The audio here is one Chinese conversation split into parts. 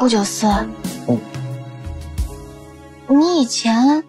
顾九思，你以前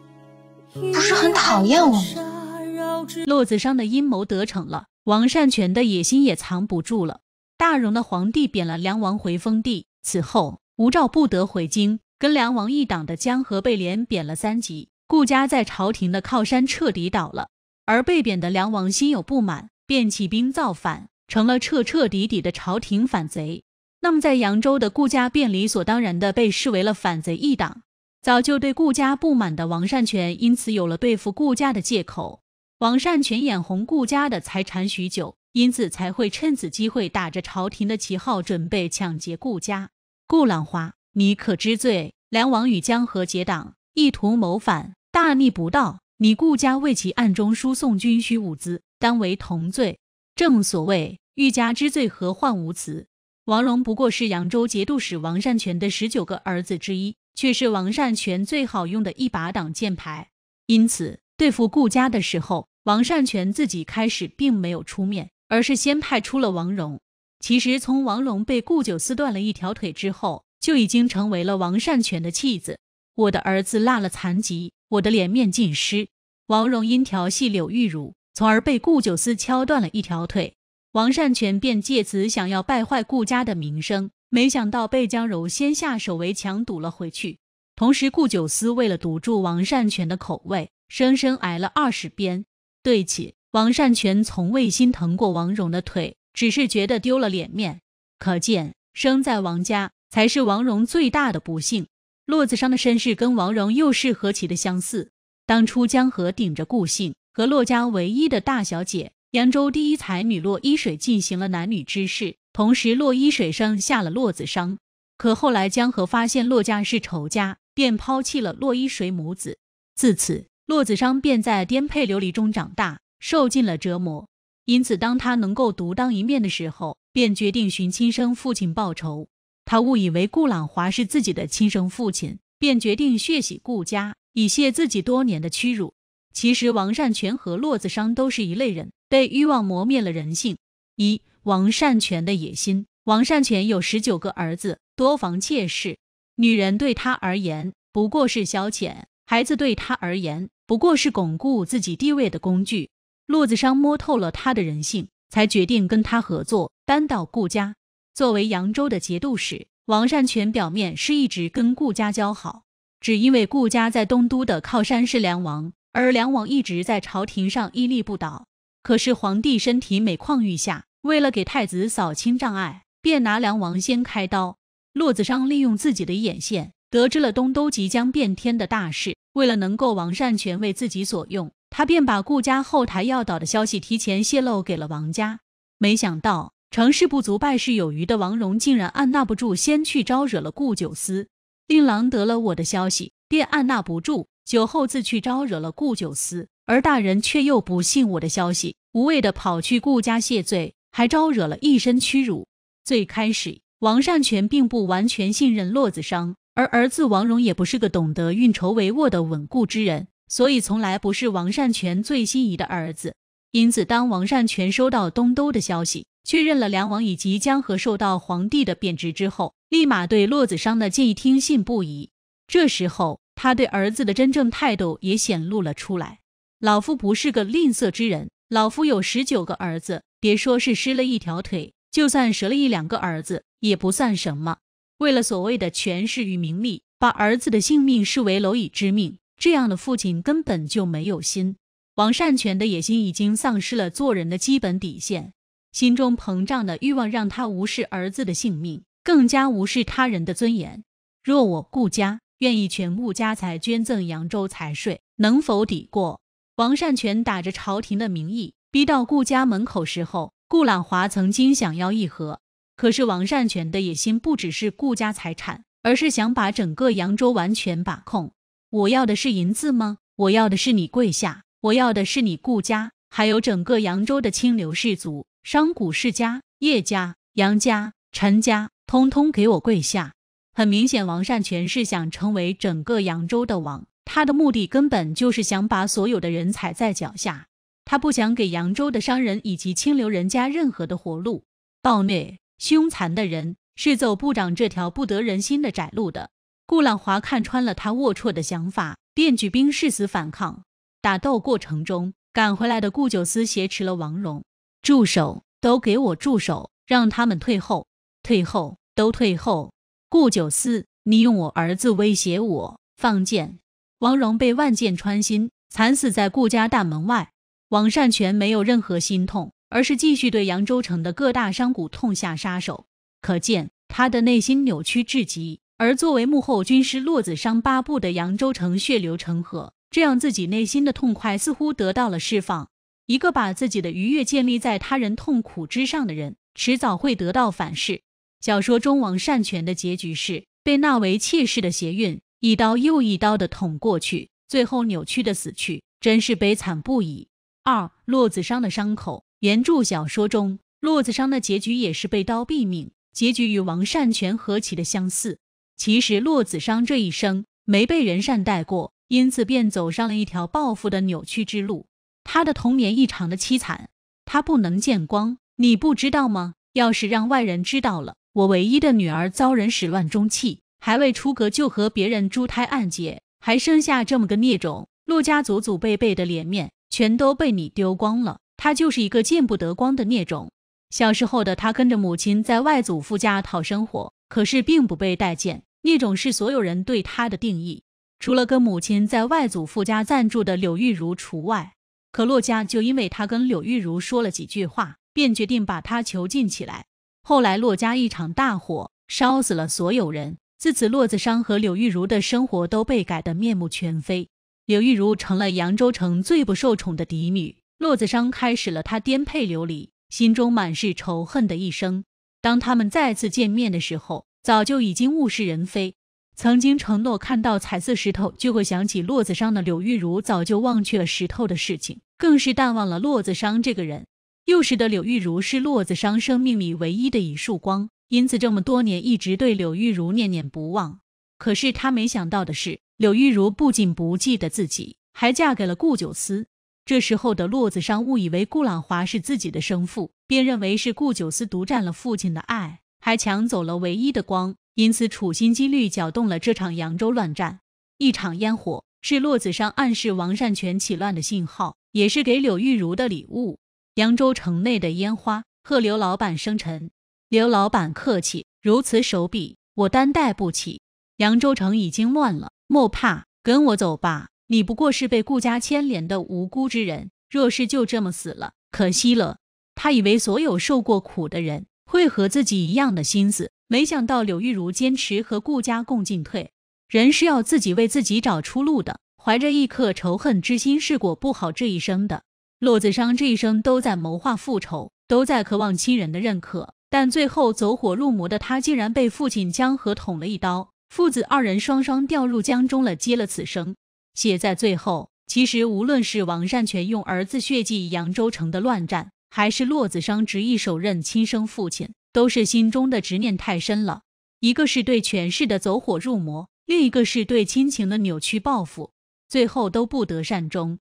不是很讨厌我吗？陆子商的阴谋得逞了，王善权的野心也藏不住了。大荣的皇帝贬了梁王回封地，此后无诏不得回京。跟梁王一党的江河被连贬了三级，顾家在朝廷的靠山彻底倒了。而被贬的梁王心有不满，便起兵造反，成了彻彻底底的朝廷反贼。那么，在扬州的顾家便理所当然地被视为了反贼一党。早就对顾家不满的王善权，因此有了对付顾家的借口。王善权眼红顾家的财产许久，因此才会趁此机会，打着朝廷的旗号准备抢劫顾家。顾朗花，你可知罪？梁王与江河结党，意图谋反，大逆不道。你顾家为其暗中输送军需物资，当为同罪。正所谓欲加之罪，何患无辞。王荣不过是扬州节度使王善全的十九个儿子之一，却是王善全最好用的一把挡箭牌。因此，对付顾家的时候，王善全自己开始并没有出面，而是先派出了王荣。其实，从王荣被顾九思断了一条腿之后，就已经成为了王善全的弃子。我的儿子落了残疾，我的脸面尽失。王荣因调戏柳玉茹，从而被顾九思敲断了一条腿。王善全便借此想要败坏顾家的名声，没想到被江柔先下手为强堵了回去。同时，顾九思为了堵住王善全的口味，生生挨了二十鞭。对此，王善全从未心疼过王蓉的腿，只是觉得丢了脸面。可见，生在王家才是王蓉最大的不幸。骆子商的身世跟王蓉又是何其的相似。当初江河顶着顾姓和骆家唯一的大小姐。扬州第一才女洛一水进行了男女之事，同时洛一水生下了洛子商。可后来江河发现洛家是仇家，便抛弃了洛一水母子。自此，洛子商便在颠沛流离中长大，受尽了折磨。因此，当他能够独当一面的时候，便决定寻亲生父亲报仇。他误以为顾朗华是自己的亲生父亲，便决定血洗顾家，以泄自己多年的屈辱。其实，王善全和洛子商都是一类人。被欲望磨灭了人性。一王善全的野心，王善全有十九个儿子，多房妾室，女人对他而言不过是消遣，孩子对他而言不过是巩固自己地位的工具。陆子商摸透了他的人性，才决定跟他合作，扳倒顾家。作为扬州的节度使，王善全表面是一直跟顾家交好，只因为顾家在东都的靠山是梁王，而梁王一直在朝廷上屹立不倒。可是皇帝身体每况愈下，为了给太子扫清障碍，便拿梁王先开刀。骆子商利用自己的眼线，得知了东都即将变天的大事。为了能够王善权为自己所用，他便把顾家后台要倒的消息提前泄露给了王家。没想到成事不足败事有余的王荣，竟然按捺不住，先去招惹了顾九思。令郎得了我的消息，便按捺不住，酒后自去招惹了顾九思。而大人却又不信我的消息，无谓的跑去顾家谢罪，还招惹了一身屈辱。最开始，王善全并不完全信任骆子商，而儿子王荣也不是个懂得运筹帷幄的稳固之人，所以从来不是王善全最心仪的儿子。因此，当王善全收到东都的消息，确认了梁王以及江河受到皇帝的贬职之后，立马对骆子商的建议听信不疑。这时候，他对儿子的真正态度也显露了出来。老夫不是个吝啬之人，老夫有十九个儿子，别说是失了一条腿，就算折了一两个儿子也不算什么。为了所谓的权势与名利，把儿子的性命视为蝼蚁之命，这样的父亲根本就没有心。王善权的野心已经丧失了做人的基本底线，心中膨胀的欲望让他无视儿子的性命，更加无视他人的尊严。若我顾家愿意全部家财捐赠扬州财税，能否抵过？王善全打着朝廷的名义逼到顾家门口时候，顾朗华曾经想要议和，可是王善全的野心不只是顾家财产，而是想把整个扬州完全把控。我要的是银子吗？我要的是你跪下，我要的是你顾家，还有整个扬州的清流士族、商贾世家、叶家、杨家、陈家，通通给我跪下。很明显，王善全是想成为整个扬州的王。他的目的根本就是想把所有的人踩在脚下，他不想给扬州的商人以及清流人家任何的活路。暴虐凶残的人是走不长这条不得人心的窄路的。顾朗华看穿了他龌龊的想法，便举兵誓死反抗。打斗过程中，赶回来的顾九思挟持了王荣，住手，都给我住手，让他们退后，退后，都退后。顾九思，你用我儿子威胁我，放箭。王荣被万箭穿心，惨死在顾家大门外。王善全没有任何心痛，而是继续对扬州城的各大商贾痛下杀手。可见他的内心扭曲至极。而作为幕后军师洛子商，八部的扬州城血流成河，这样自己内心的痛快似乎得到了释放。一个把自己的愉悦建立在他人痛苦之上的人，迟早会得到反噬。小说中，王善全的结局是被纳为妾室的邪运。一刀又一刀的捅过去，最后扭曲的死去，真是悲惨不已。二骆子商的伤口原著小说中，骆子商的结局也是被刀毙命，结局与王善权何其的相似。其实骆子商这一生没被人善待过，因此便走上了一条报复的扭曲之路。他的童年异常的凄惨，他不能见光，你不知道吗？要是让外人知道了，我唯一的女儿遭人始乱终弃。还未出阁就和别人珠胎暗结，还生下这么个孽种，陆家祖祖辈辈的脸面全都被你丢光了。他就是一个见不得光的孽种。小时候的他跟着母亲在外祖父家讨生活，可是并不被待见。孽种是所有人对他的定义，除了跟母亲在外祖父家暂住的柳玉茹除外。可洛家就因为他跟柳玉茹说了几句话，便决定把他囚禁起来。后来洛家一场大火烧死了所有人。自此，骆子商和柳玉茹的生活都被改得面目全非。柳玉茹成了扬州城最不受宠的嫡女，骆子商开始了他颠沛流离、心中满是仇恨的一生。当他们再次见面的时候，早就已经物是人非。曾经承诺看到彩色石头就会想起骆子商的柳玉茹，早就忘却了石头的事情，更是淡忘了骆子商这个人。幼时的柳玉茹是骆子商生命里唯一的一束光。因此，这么多年一直对柳玉茹念念不忘。可是他没想到的是，柳玉茹不仅不记得自己，还嫁给了顾九思。这时候的骆子商误以为顾朗华是自己的生父，便认为是顾九思独占了父亲的爱，还抢走了唯一的光，因此处心积虑搅动了这场扬州乱战。一场烟火是骆子商暗示王善权起乱的信号，也是给柳玉茹的礼物。扬州城内的烟花贺刘老板生辰。刘老板客气，如此手笔，我担待不起。扬州城已经乱了，莫怕，跟我走吧。你不过是被顾家牵连的无辜之人，若是就这么死了，可惜了。他以为所有受过苦的人会和自己一样的心思，没想到柳玉如坚持和顾家共进退。人是要自己为自己找出路的，怀着一颗仇恨之心是过不好这一生的。骆子商这一生都在谋划复仇，都在渴望亲人的认可。但最后走火入魔的他，竟然被父亲江河捅了一刀，父子二人双双掉入江中了，接了此生。写在最后，其实无论是王善权用儿子血祭扬州城的乱战，还是骆子商执意手刃亲生父亲，都是心中的执念太深了，一个是对权势的走火入魔，另一个是对亲情的扭曲报复，最后都不得善终。